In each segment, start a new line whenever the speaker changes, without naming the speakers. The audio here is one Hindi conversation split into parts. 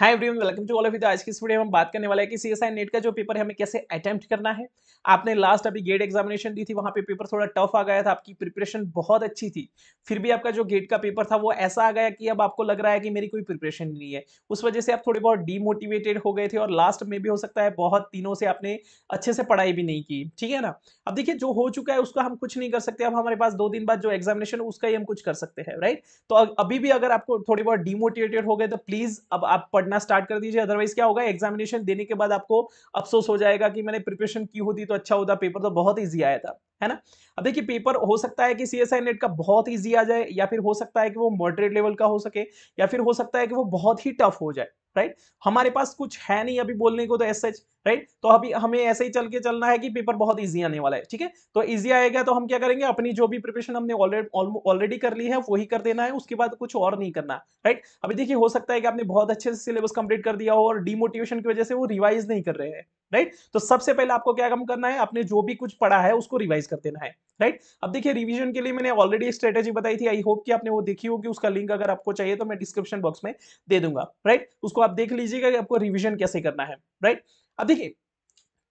Hi everyone welcome to all of you आज की इस वीडियो में हम बात करने वाले हैं कि सीएसआई नेट e का जो पेपर है हमें कैसे अटेम्प्ट करना है आपने लास्ट अभी गेट एग्जामिनेशन दी थी वहां पे पेपर थोड़ा टफ आ गया था आपकी प्रिपरेशन बहुत अच्छी थी फिर भी आपका जो गेट का पेपर था वो ऐसा आ गया कि अब आपको लग रहा है कि मेरी कोई प्रिपरेशन नहीं है उस वजह से आप थोड़े बहुत डीमोटिवेटेड हो गए थे और लास्ट में भी हो सकता है बहुत तीनों से आपने अच्छे से पढ़ाई भी नहीं की ठीक है ना अब देखिए जो हो चुका है उसका हम कुछ नहीं कर सकते अब हमारे पास दो दिन बाद जो एग्जामिनेशन उसका ही हम कुछ कर सकते हैं राइट तो अभी भी अगर आपको थोड़ी बहुत डीमोटिवेटेड हो गए तो प्लीज अब आप पढ़ना स्टार्ट कर दीजिए अदरवाइज क्या होगा एग्जामिनेशन देने के बाद आपको अफसोस हो जाएगा कि मैंने प्रिपरेशन की होती तो अच्छा होता पेपर तो बहुत ईजी आया था है ना अब देखिए पेपर हो सकता है कि सी एस आई नेट का बहुत ईजी आ जाए या फिर हो सकता है कि वो मॉडरेट लेवल का हो सके या फिर हो सकता है कि वो बहुत ही टफ हो जाए राइट हमारे पास कुछ है नहीं अभी बोलने को तो एस सच राइट तो अभी हमें ऐसे ही चल के चलना है कि पेपर बहुत ईजी आने वाला है ठीक है तो ईजी आएगा तो हम क्या करेंगे अपनी जो भी प्रिपरेशन हमने ऑलरेडी कर ली है वही कर देना है उसके बाद कुछ और नहीं करना राइट अभी देखिए हो सकता है कि आपने बहुत अच्छे से सिलेबस कंप्लीट कर दिया हो और डिमोटिवेशन की वजह से वो रिवाइज नहीं कर रहे हैं राइट तो सबसे पहले आपको क्या कम करना है आपने जो भी कुछ पढ़ा है उसको रिवाइज कर देना है राइट अब देखिए रिवीजन के लिए मैंने ऑलरेडी स्ट्रेटेजी बताई थी आई होप कि आपने वो देखी होगी उसका लिंक अगर आपको चाहिए तो मैं डिस्क्रिप्शन बॉक्स में दे दूंगा राइट उसको आप देख लीजिएगा कि आपको रिविजन कैसे करना है राइट अब देखिए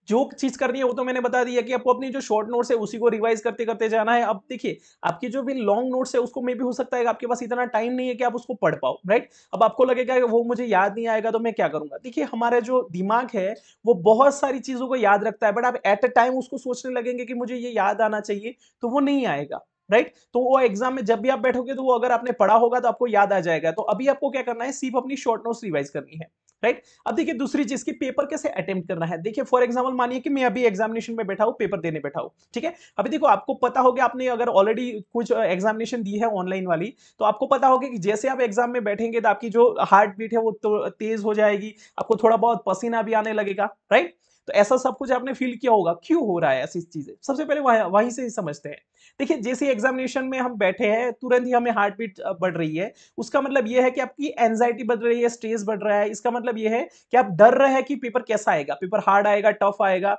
जो चीज करनी है वो तो मैंने बता दिया कि आपको अपनी जो शॉर्ट नोट्स है उसी को रिवाइज करते करते जाना है अब देखिए आपकी जो भी लॉन्ग नोट्स है उसको मे भी हो सकता है आपके पास इतना टाइम नहीं है कि आप उसको पढ़ पाओ राइट अब आपको लगेगा कि वो मुझे याद नहीं आएगा तो मैं क्या करूंगा देखिए हमारा जो दिमाग है वो बहुत सारी चीजों को याद रखता है बट आप एट अ टाइम उसको सोचने लगेंगे कि मुझे ये याद आना चाहिए तो वो नहीं आएगा राइट right? तो वो एग्जाम में जब भी आप बैठोगे तो वो अगर आपने पढ़ा होगा तो आपको याद आ जाएगा तो अभी आपको क्या करना है सिर्फ अपनी शॉर्ट नोट्स रिवाइज करनी है राइट अब देखिए दूसरी चीज की पेपर कैसे अटेम्प्ट करना है देखिए फॉर एग्जाम्पल मानिए कि मैं अभी एग्जामिनेशन में बैठा हूँ पेपर देने बैठा हूँ ठीक है अभी देखो आपको पता होगा आपने अगर ऑलरेडी कुछ एग्जामिनेशन दी है ऑनलाइन वाली तो आपको पता होगा कि जैसे आप एग्जाम में बैठेंगे तो आपकी जो हार्ट बीट है वो तो तेज हो जाएगी आपको थोड़ा बहुत पसीना भी आने लगेगा राइट तो ऐसा सब कुछ आपने फील किया होगा क्यों हो रहा है ऐसी चीजें सबसे पहले वहीं से ही समझते हैं देखिए जैसे एग्जामिनेशन में हम बैठे हैं तुरंत ही हमें हार्ट बीट बढ़ रही है उसका मतलब यह है कि आपकी एनजाइटी बढ़ रही है स्ट्रेस बढ़ रहा है इसका मतलब यह है कि आप डर रहे हैं कि पेपर कैसा आएगा पेपर हार्ड आएगा टफ आएगा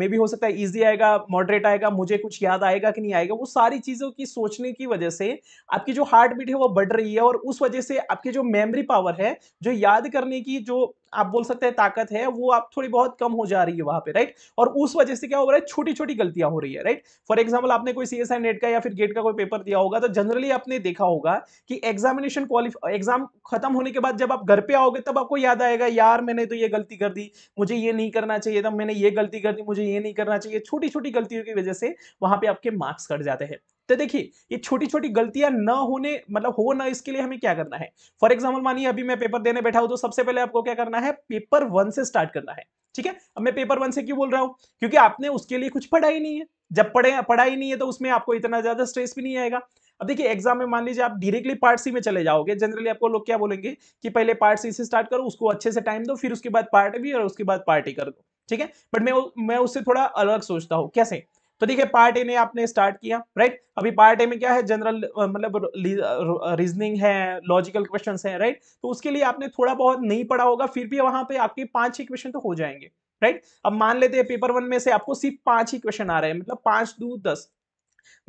मे भी हो सकता है ईजी आएगा मॉडरेट आएगा मुझे कुछ याद आएगा कि नहीं आएगा वो सारी चीज़ों की सोचने की वजह से आपकी जो हार्ट बीट है वो बढ़ रही है और उस वजह से आपकी जो मेमरी पावर है जो याद करने की जो आप बोल सकते हैं ताकत है वो आप थोड़ी बहुत कम हो जा रही है वहां पे राइट और उस वजह से क्या हो रहा है छोटी छोटी गलतियां हो रही है राइट फॉर एग्जाम्पल आपने कोई सी एस नेट का या फिर गेट e का कोई पेपर दिया होगा तो जनरली आपने देखा होगा कि एग्जामिनेशन क्वालिफाई एग्जाम खत्म होने के बाद जब आप घर पे आओगे तब आपको याद आएगा यार मैंने तो ये गलती कर दी मुझे ये नहीं करना चाहिए था मैंने ये गलती कर दी मुझे ये नहीं करना चाहिए छोटी छोटी गलतियों की वजह से वहां पे आपके मार्क्स कट जाते हैं तो देखिए ये छोटी छोटी गलतियां ना होने मतलब हो ना इसके लिए हमें क्या करना है फॉर एग्जाम्पल मानिए अभी मैं पेपर देने बैठा हूं तो सबसे पहले आपको क्या करना है पेपर वन से स्टार्ट करना है ठीक है अब मैं पेपर वन से क्यों बोल रहा हूँ क्योंकि आपने उसके लिए कुछ पढ़ा ही नहीं है जब पढ़े पढ़ाई नहीं है तो उसमें आपको इतना ज्यादा स्ट्रेस भी नहीं आएगा अब देखिए एग्जाम में मान लीजिए आप डायरेक्टली पार्ट सी में चले जाओगे जनरली आपको लोग क्या बोलेंगे कि पहले पार्ट सी से स्टार्ट करो उसको अच्छे से टाइम दो फिर उसके बाद पार्ट भी और उसके बाद पार्टी कर दो ठीक है बट मैं मैं उससे थोड़ा अलग सोचता हूँ कैसे तो देखिए पार्ट ए ने आपने स्टार्ट किया राइट अभी पार्ट ए में क्या है जनरल मतलब रीजनिंग है लॉजिकल क्वेश्चन है राइट तो उसके लिए आपने थोड़ा बहुत नहीं पढ़ा होगा फिर भी वहां पे आपके पांच छह क्वेश्चन तो हो जाएंगे राइट अब मान लेते हैं पेपर वन में से आपको सिर्फ पांच ही क्वेश्चन आ रहे हैं मतलब पांच दू दस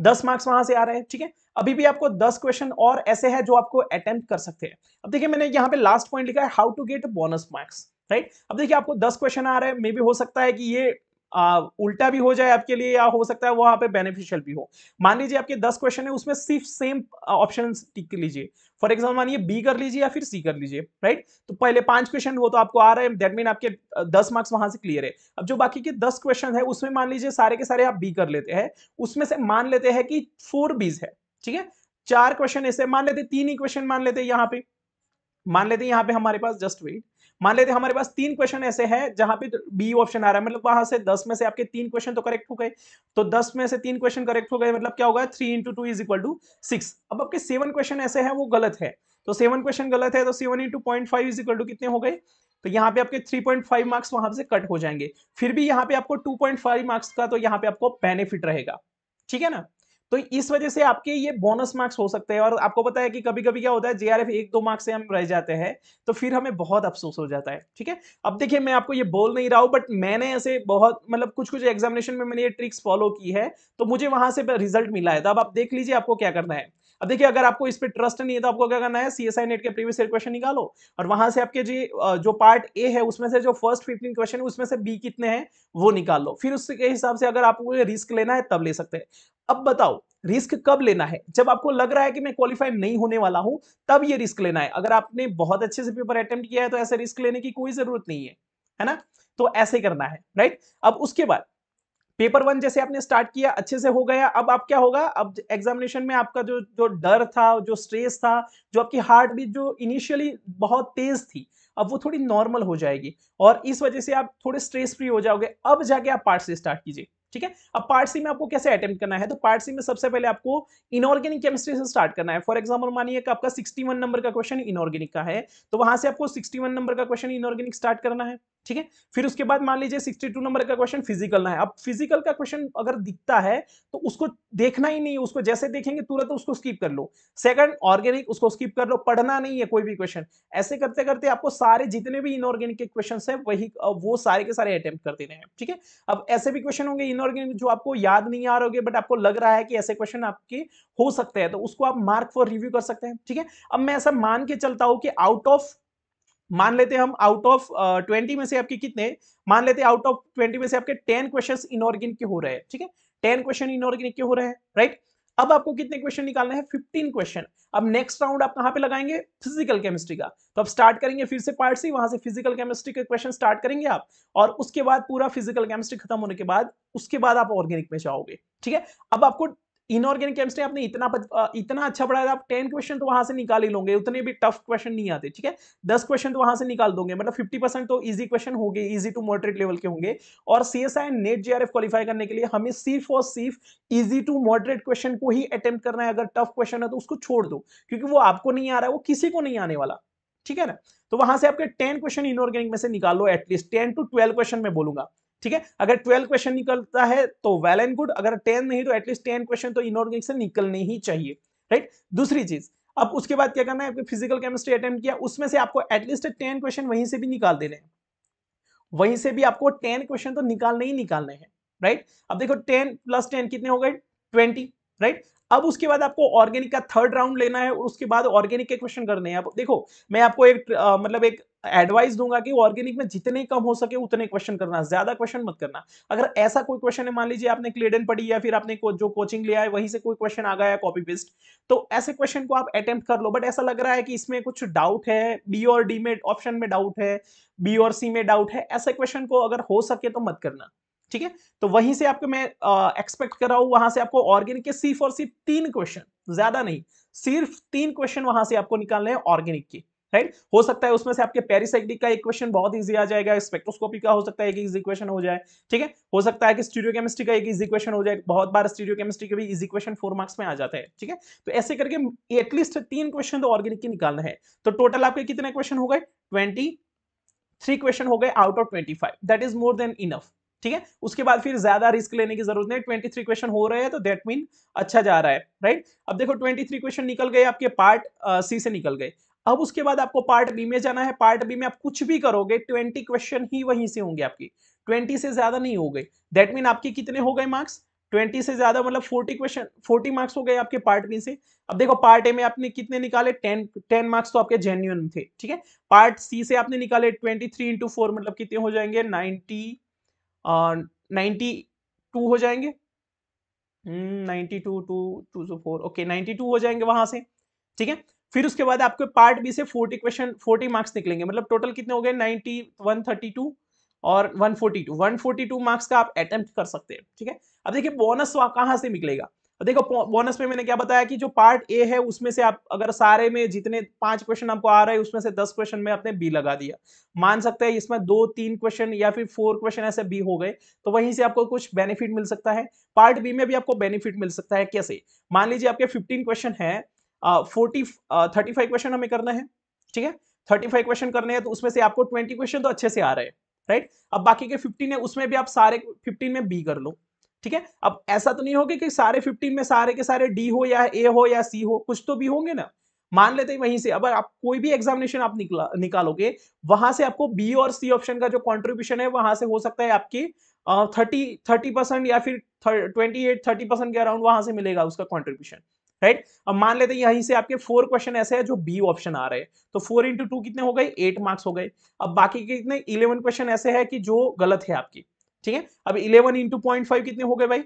दस मार्क्स वहां से आ रहे हैं ठीक है अभी भी आपको दस क्वेश्चन और ऐसे हैं जो आपको अटेम्प्ट कर सकते हैं अब देखिए मैंने यहाँ पे लास्ट पॉइंट लिखा है how to get bonus marks right अब देखिए आपको दस क्वेश्चन आ रहे हैं मे भी हो सकता है कि ये आ, उल्टा भी हो जाए आपके लिए या हो सकता है वहां पे बेनिफिशियल भी हो मान लीजिए आपके दस क्वेश्चन है उसमें सिर्फ सेम ऑप्शन टिक लीजिए फॉर एग्जाम्पल मानिए बी कर लीजिए या फिर सी कर लीजिए राइट तो पहले पांच क्वेश्चन वो तो आपको आ रहा है दैट मीन आपके दस मार्क्स वहां से क्लियर है अब जो बाकी के दस क्वेश्चन है उसमें मान लीजिए सारे के सारे आप बी कर लेते हैं उसमें से मान लेते हैं कि फोर बीज है ठीक है चार क्वेश्चन ऐसे मान लेते तीन ही क्वेश्चन मान लेते यहाँ पे मान लेते यहाँ पे हमारे पास जस्ट वेट मान लेते हमारे पास तीन क्वेश्चन ऐसे है जहां पे बी ऑप्शन आ रहा है मतलब वहां से दस में से आपके तीन क्वेश्चन तो करेक्ट हो गए तो दस में से तीन क्वेश्चन करेक्ट हो गए मतलब क्या होगा three into two is equal to six अब आपके सेवन क्वेश्चन ऐसे है वो गलत है तो सेवन क्वेश्चन गलत है तो seven into point five is equal to कितने हो गए तो यहाँ पे आपके 3.5 मार्क्स वहां से कट हो जाएंगे फिर भी यहाँ पे आपको 2.5 मार्क्स का तो यहाँ पे आपको बेनिफिट रहेगा ठीक है ना तो इस वजह से आपके ये बोनस मार्क्स हो सकते हैं और आपको पता है कि कभी कभी क्या होता है जेआरएफ एक दो मार्क्स से हम रह जाते हैं तो फिर हमें बहुत अफसोस हो जाता है ठीक है अब देखिए मैं आपको ये बोल नहीं रहा हूं बट मैंने ऐसे बहुत मतलब कुछ कुछ एग्जामिनेशन में मैंने ये ट्रिक्स फॉलो की है तो मुझे वहां से रिजल्ट मिला है तो अब आप देख लीजिए आपको क्या करना है अब देखिए अगर आपको इस पर ट्रस्ट नहीं है तो आपको क्या करना है सी एस आई नेट के प्रीवियस ईयर क्वेश्चन निकालो और वहां से आपके जी जो पार्ट ए है उसमें से जो फर्स्ट फिफ्टीन क्वेश्चन है उसमें से बी कितने हैं वो निकाल लो फिर उसके हिसाब से अगर आपको रिस्क लेना है तब ले सकते हैं अब बताओ रिस्क कब लेना है जब आपको लग रहा है कि मैं क्वालिफाई नहीं होने वाला हूं तब ये रिस्क लेना है अगर आपने बहुत अच्छे से पेपर अटेम्प्ट किया है तो ऐसे रिस्क लेने की कोई जरूरत नहीं है है ना तो ऐसे करना है राइट अब उसके बाद पेपर वन जैसे आपने स्टार्ट किया अच्छे से हो गया अब आप क्या होगा अब एग्जामिनेशन में आपका जो जो डर था जो स्ट्रेस था जो आपकी हार्ट बीट जो इनिशियली बहुत तेज थी अब वो थोड़ी नॉर्मल हो जाएगी और इस वजह से आप थोड़े स्ट्रेस फ्री हो जाओगे अब जाके आप पार्ट से स्टार्ट कीजिए ठीक है अब पार्ट सी में आपको कैसे अटेम्प्ट करना है तो पार्ट सी में सबसे पहले आपको इनऑर्गेनिक केमिस्ट्री से स्टार्ट करना है फॉर एग्जाम्पल मानिए कि आपका 61 नंबर का क्वेश्चन इनऑर्गेनिक का है तो वहां से आपको 61 नंबर का क्वेश्चन इनऑर्गेनिक स्टार्ट करना है ठीक है फिर उसके बाद मान लीजिए 62 नंबर का क्वेश्चन फिजिकल ना है अब फिजिकल का क्वेश्चन अगर दिखता है तो उसको देखना ही नहीं है उसको जैसे देखेंगे तुरंत उसको स्किप कर लो सेकंड ऑर्गेनिक उसको स्किप कर लो पढ़ना नहीं है कोई भी क्वेश्चन ऐसे करते करते आपको सारे जितने भी इनऑर्गेनिक के क्वेश्चन है वही वो सारे के सारे अटेम्प्ट कर देने हैं ठीक है अब ऐसे भी क्वेश्चन होंगे इनऑर्गेनिक जो आपको याद नहीं आ रहे बट आपको लग रहा है कि ऐसे क्वेश्चन आपके हो सकते हैं तो उसको आप मार्क फॉर रिव्यू कर सकते हैं ठीक है अब मैं ऐसा मान के चलता हूँ कि आउट ऑफ मान लेते हम आउट ऑफ ट्वेंटी में से आपके कितने मान लेते आउट ऑफ ट्वेंटी में से आपके टेन क्वेश्चन इनऑर्गेनिक के हो रहे हैं ठीक है टेन क्वेश्चन इनऑर्गेनिक के हो रहे हैं राइट अब आपको कितने क्वेश्चन निकालने हैं फिफ्टीन क्वेश्चन अब नेक्स्ट राउंड आप कहां पे लगाएंगे फिजिकल केमिस्ट्री का तो अब स्टार्ट करेंगे फिर से पार्ट सी वहां से फिजिकल केमिस्ट्री के क्वेश्चन स्टार्ट करेंगे आप और उसके बाद पूरा फिजिकल केमिस्ट्री खत्म होने के बाद उसके बाद आप ऑर्गेनिक में जाओगे ठीक है अब आपको इनऑर्गेनिक केमिस्ट्री आपने इतना इतना अच्छा पढ़ाया था आप टेन क्वेश्चन तो वहां से निकाल ही लोगे उतने भी टफ क्वेश्चन नहीं आते ठीक है दस क्वेश्चन तो वहां से निकाल दोगे मतलब फिफ्टी परसेंट तो ईजी क्वेश्चन होंगे ईजी टू मॉडरेट लेवल के होंगे और C S I NET F qualify करने के लिए हमें सिर्फ और सिर्फ ईजी टू मॉडरेट क्वेश्चन को ही अटेम्प्ट करना है अगर टफ क्वेश्चन है तो उसको छोड़ दो क्योंकि वो आपको नहीं आ रहा है वो किसी को नहीं आने वाला ठीक है ना तो वहां से आपके टेन क्वेश्चन इनऑर्गेनिक में से निकालो at least ten to twelve question में बोलूंगा ठीक है अगर ट्वेल्व क्वेश्चन निकलता है तो वेल एंड गुड अगर टेन नहीं तो एटलीस्ट टेन क्वेश्चन तो इनऑर्गेनिक से निकलने ही चाहिए राइट दूसरी चीज अब उसके बाद क्या करना है आपके फिजिकल केमिस्ट्री अटेम्प्ट किया उसमें से आपको एटलीस्ट टेन क्वेश्चन वहीं से भी निकाल देने हैं वहीं से भी आपको टेन क्वेश्चन तो निकालने ही निकालने हैं राइट अब देखो टेन प्लस टेन कितने हो गए ट्वेंटी राइट अब उसके बाद आपको ऑर्गेनिक का थर्ड राउंड लेना है और उसके बाद ऑर्गेनिक के क्वेश्चन करने हैं अब देखो मैं आपको एक आ, मतलब एक एडवाइस दूंगा कि ऑर्गेनिक में जितने कम हो सके उतने क्वेश्चन करना ज्यादा क्वेश्चन मत करना अगर ऐसा कोई क्वेश्चन है मान लीजिए आपने क्लेडन पढ़ी या फिर आपने को, जो कोचिंग लिया है वहीं से कोई क्वेश्चन आ गया कॉपी पेस्ट तो ऐसे क्वेश्चन को आप अटेम्प्ट कर लो बट ऐसा लग रहा है कि इसमें कुछ डाउट है बी और डी में ऑप्शन में डाउट है बी और सी में डाउट है ऐसे क्वेश्चन को अगर हो सके तो मत करना ठीक है तो वहीं से आपको मैं एक्सपेक्ट कर रहा हूं वहां से आपको ऑर्गेनिक के सिर्फ और सिर्फ तीन क्वेश्चन ज्यादा नहीं सिर्फ तीन क्वेश्चन वहां से आपको निकालने हैं ऑर्गेनिक के राइट हो सकता है उसमें से आपके पेरिसाइक्लिक का इक्वेशन बहुत इजी आ जाएगा स्पेक्ट्रोस्कोपी का हो सकता है एक इजी इक्वेशन हो जाए ठीक है हो सकता है कि स्टीरियोकेमिस्ट्री का एक इजी इक्वेशन हो जाए बहुत बार स्टीरियोकेमिस्ट्री के भी इजी इक्वेशन फोर मार्क्स में आ जाता है ठीक है तो ऐसे करके एटलीस्ट तीन क्वेश्चन तो ऑर्गेनिक के निकालने हैं तो टोटल आपके कितने क्वेश्चन हो गए ट्वेंटी थ्री क्वेश्चन हो गए out of twenty five that is more than enough ठीक है उसके बाद फिर ज्यादा रिस्क लेने की जरूरत नहीं ट्वेंटी थ्री क्वेश्चन हो रहे हैं तो दैट मीन अच्छा जा रहा है राइट अब देखो ट्वेंटी थ्री क्वेश्चन निकल गए आपके पार्ट सी से निकल गए अब उसके बाद आपको पार्ट बी में जाना है पार्ट बी में आप कुछ भी करोगे ट्वेंटी क्वेश्चन ही वहीं से होंगे आपकी ट्वेंटी से ज्यादा नहीं हो गए दैट मीन आपके कितने हो गए मार्क्स ट्वेंटी से ज्यादा मतलब फोर्टी क्वेश्चन फोर्टी मार्क्स हो गए आपके पार्ट बी से अब देखो पार्ट ए में आपने कितने निकाले टेन टेन मार्क्स तो आपके जेन्यून थे ठीक है पार्ट सी से आपने निकाले ट्वेंटी थ्री इंटू फोर मतलब कितने हो जाएंगे नाइन्टी नाइन्टी टू हो जाएंगे ninety two two two four okay ninety two हो जाएंगे वहां से ठीक है फिर उसके बाद आपके पार्ट बी से फोर्टी क्वेश्चन फोर्टी मार्क्स निकलेंगे मतलब टोटल कितने हो गए नाइनटी वन थर्टी टू और 142 142 मार्क्स का आप अटेम्प्ट कर सकते हैं ठीक है अब देखिए बोनस तो कहाँ से निकलेगा देखो बोनस में मैंने क्या बताया कि जो पार्ट ए है उसमें से आप अगर सारे में जितने पांच क्वेश्चन आपको आ रहे हैं उसमें से दस क्वेश्चन में आपने बी लगा दिया मान सकते हैं इसमें दो तीन क्वेश्चन या फिर फोर क्वेश्चन ऐसे बी हो गए तो वहीं से आपको कुछ बेनिफिट मिल सकता है पार्ट बी में भी आपको बेनिफिट मिल सकता है कैसे मान लीजिए आपके फिफ्टीन क्वेश्चन है फोर्टी थर्टी फाइव क्वेश्चन हमें करना है ठीक है थर्टी फाइव क्वेश्चन करने हैं तो उसमें से आपको ट्वेंटी क्वेश्चन तो अच्छे से आ रहे हैं राइट अब बाकी के फिफ्टीन है उसमें भी आप सारे फिफ्टीन में बी कर लो ठीक है अब ऐसा तो नहीं होगा कि सारे फिफ्टीन में सारे के सारे डी हो या ए हो या सी हो कुछ तो भी होंगे ना मान लेते हैं वहीं से अब आप कोई भी एग्जामिनेशन आप निकला निकालोगे वहां से आपको बी और सी ऑप्शन का जो कॉन्ट्रीब्यूशन है वहां से हो सकता है आपके थर्टी थर्टी परसेंट या फिर ट्वेंटी एट थर्टी परसेंट के अराउंड वहां से मिलेगा उसका कॉन्ट्रीब्यूशन राइट अब मान लेते हैं यहीं से आपके फोर क्वेश्चन ऐसे हैं जो बी ऑप्शन आ रहे हैं तो फोर इंटू टू कितने हो गए एट मार्क्स हो गए अब बाकी के कितने इलेवन क्वेश्चन ऐसे हैं कि जो गलत है आपकी ठीक है अब इलेवन इंटू पॉइंट फाइव कितने हो गए भाई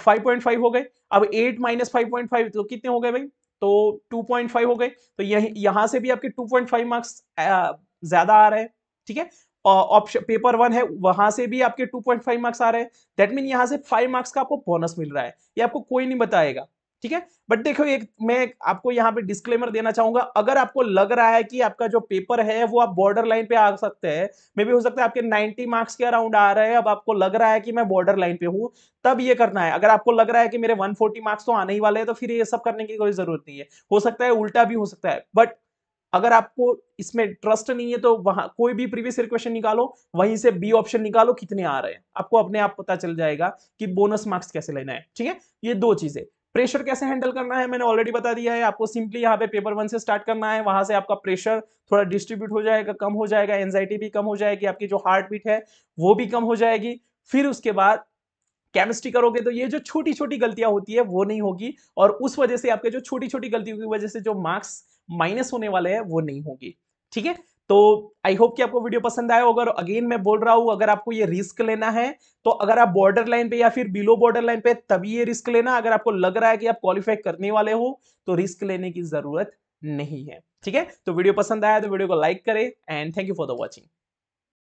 फाइव पॉइंट फाइव हो गए अब eight minus five point five तो कितने हो गए भाई तो टू पॉइंट फाइव हो गए तो यही यहाँ से भी आपके टू पॉइंट फाइव मार्क्स ज्यादा आ रहे हैं ठीक है ऑप्शन पेपर वन है वहां से भी आपके टू पॉइंट फाइव मार्क्स आ रहे हैं दैट मीन यहाँ से फाइव मार्क्स का आपको बोनस मिल रहा है ये आपको कोई नहीं बताएगा ठीक है बट देखो एक मैं आपको यहाँ पे डिस्क्लेमर देना चाहूंगा अगर आपको लग रहा है कि आपका जो पेपर है वो आप बॉर्डर लाइन पे आ सकते हैं मे भी हो सकता है आपके 90 मार्क्स के अराउंड आ रहे हैं अब आपको लग रहा है कि मैं बॉर्डर लाइन पे हूँ तब ये करना है अगर आपको लग रहा है कि मेरे 140 मार्क्स तो आने ही वाले हैं तो फिर ये सब करने की कोई जरूरत नहीं है हो सकता है उल्टा भी हो सकता है बट अगर आपको इसमें ट्रस्ट नहीं है तो वहां कोई भी प्रीवियस ईयर निकालो वहीं से बी ऑप्शन निकालो कितने आ रहे हैं आपको अपने आप पता चल जाएगा कि बोनस मार्क्स कैसे लेना है ठीक है ये दो चीजें प्रेशर कैसे हैंडल करना है मैंने ऑलरेडी बता दिया है आपको सिंपली यहाँ पे पेपर वन से स्टार्ट करना है वहां से आपका प्रेशर थोड़ा डिस्ट्रीब्यूट हो जाएगा कम हो जाएगा एनजाइटी भी कम हो जाएगी आपकी जो हार्ट बीट है वो भी कम हो जाएगी फिर उसके बाद केमिस्ट्री करोगे तो ये जो छोटी छोटी गलतियां होती है वो नहीं होगी और उस वजह से आपके जो छोटी छोटी गलतियों की वजह से जो मार्क्स माइनस होने वाले हैं वो नहीं होगी ठीक है तो आई होप कि आपको वीडियो पसंद आया होगा और अगेन मैं बोल रहा हूं अगर आपको ये रिस्क लेना है तो अगर आप बॉर्डर लाइन पे या फिर बिलो बॉर्डर लाइन पे तभी ये रिस्क लेना अगर आपको लग रहा है कि आप क्वालिफाई करने वाले हो तो रिस्क लेने की जरूरत नहीं है ठीक है तो वीडियो पसंद आया तो वीडियो को लाइक करें and thank you for the watching